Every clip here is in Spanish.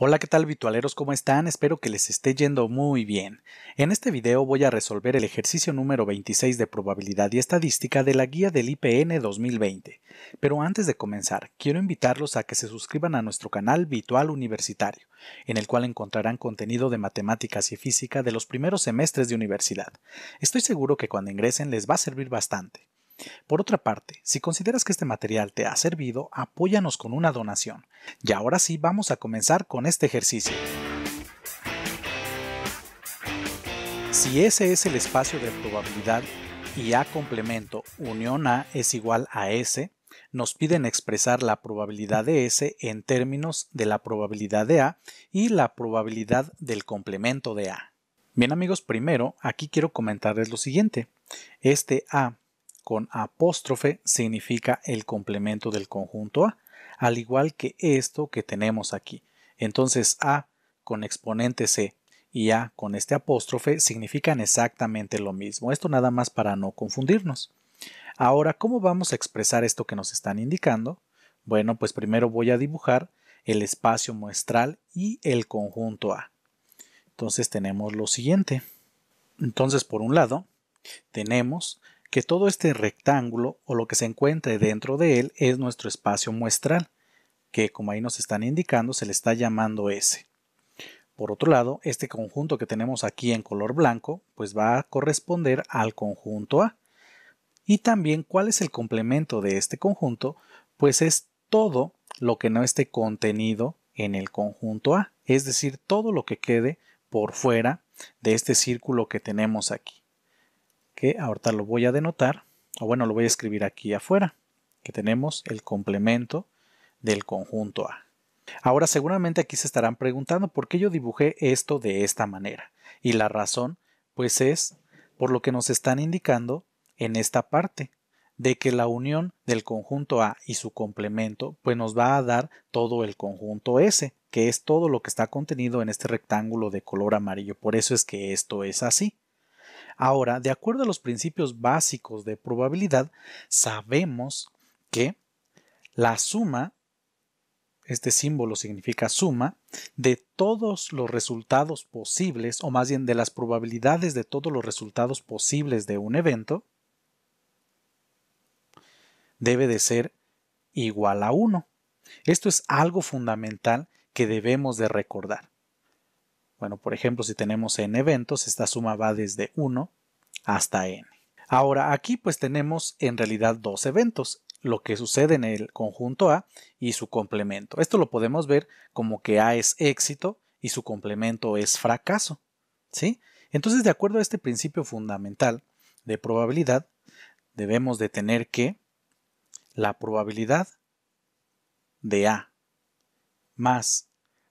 Hola, ¿qué tal virtualeros? ¿Cómo están? Espero que les esté yendo muy bien. En este video voy a resolver el ejercicio número 26 de probabilidad y estadística de la guía del IPN 2020. Pero antes de comenzar, quiero invitarlos a que se suscriban a nuestro canal Virtual Universitario, en el cual encontrarán contenido de matemáticas y física de los primeros semestres de universidad. Estoy seguro que cuando ingresen les va a servir bastante. Por otra parte, si consideras que este material te ha servido, apóyanos con una donación. Y ahora sí, vamos a comenzar con este ejercicio. Si ese es el espacio de probabilidad y A complemento unión A es igual a S, nos piden expresar la probabilidad de S en términos de la probabilidad de A y la probabilidad del complemento de A. Bien amigos, primero aquí quiero comentarles lo siguiente. Este A con apóstrofe significa el complemento del conjunto A, al igual que esto que tenemos aquí. Entonces A con exponente C y A con este apóstrofe significan exactamente lo mismo. Esto nada más para no confundirnos. Ahora, ¿cómo vamos a expresar esto que nos están indicando? Bueno, pues primero voy a dibujar el espacio muestral y el conjunto A. Entonces tenemos lo siguiente. Entonces, por un lado, tenemos que todo este rectángulo o lo que se encuentre dentro de él es nuestro espacio muestral, que como ahí nos están indicando se le está llamando S. Por otro lado, este conjunto que tenemos aquí en color blanco, pues va a corresponder al conjunto A. Y también cuál es el complemento de este conjunto, pues es todo lo que no esté contenido en el conjunto A, es decir, todo lo que quede por fuera de este círculo que tenemos aquí que ahorita lo voy a denotar, o bueno, lo voy a escribir aquí afuera, que tenemos el complemento del conjunto A. Ahora seguramente aquí se estarán preguntando por qué yo dibujé esto de esta manera. Y la razón, pues es por lo que nos están indicando en esta parte, de que la unión del conjunto A y su complemento, pues nos va a dar todo el conjunto S, que es todo lo que está contenido en este rectángulo de color amarillo. Por eso es que esto es así. Ahora, de acuerdo a los principios básicos de probabilidad, sabemos que la suma, este símbolo significa suma, de todos los resultados posibles, o más bien de las probabilidades de todos los resultados posibles de un evento, debe de ser igual a 1. Esto es algo fundamental que debemos de recordar. Bueno, por ejemplo, si tenemos n eventos, esta suma va desde 1 hasta n. Ahora aquí pues tenemos en realidad dos eventos, lo que sucede en el conjunto A y su complemento. Esto lo podemos ver como que A es éxito y su complemento es fracaso. ¿sí? Entonces, de acuerdo a este principio fundamental de probabilidad, debemos de tener que la probabilidad de A más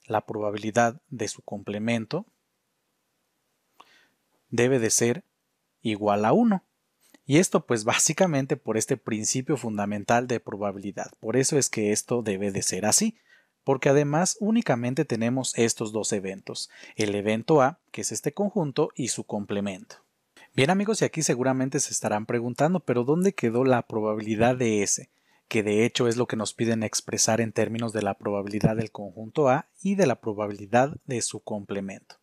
la probabilidad de su complemento debe de ser igual a 1. Y esto pues básicamente por este principio fundamental de probabilidad. Por eso es que esto debe de ser así, porque además únicamente tenemos estos dos eventos, el evento A, que es este conjunto, y su complemento. Bien amigos, y aquí seguramente se estarán preguntando, pero ¿dónde quedó la probabilidad de S? que de hecho es lo que nos piden expresar en términos de la probabilidad del conjunto A y de la probabilidad de su complemento.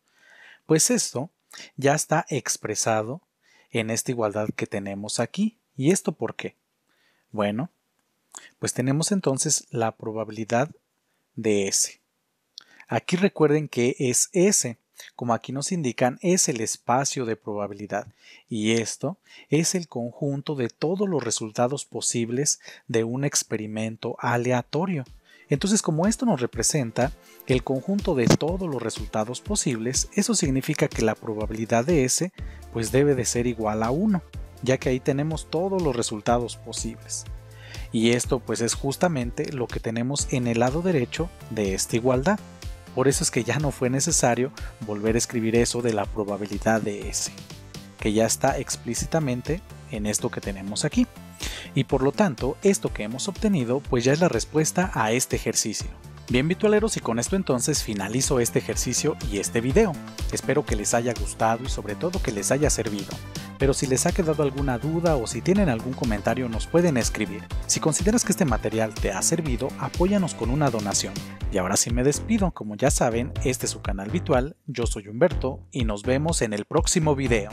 Pues esto ya está expresado en esta igualdad que tenemos aquí. ¿Y esto por qué? Bueno, pues tenemos entonces la probabilidad de S. Aquí recuerden que es S como aquí nos indican, es el espacio de probabilidad y esto es el conjunto de todos los resultados posibles de un experimento aleatorio. Entonces, como esto nos representa el conjunto de todos los resultados posibles, eso significa que la probabilidad de S pues debe de ser igual a 1, ya que ahí tenemos todos los resultados posibles. Y esto pues es justamente lo que tenemos en el lado derecho de esta igualdad. Por eso es que ya no fue necesario volver a escribir eso de la probabilidad de S, que ya está explícitamente en esto que tenemos aquí. Y por lo tanto, esto que hemos obtenido pues ya es la respuesta a este ejercicio. Bien virtualeros y con esto entonces finalizo este ejercicio y este video. Espero que les haya gustado y sobre todo que les haya servido pero si les ha quedado alguna duda o si tienen algún comentario nos pueden escribir. Si consideras que este material te ha servido, apóyanos con una donación. Y ahora sí me despido, como ya saben, este es su canal virtual, yo soy Humberto y nos vemos en el próximo video.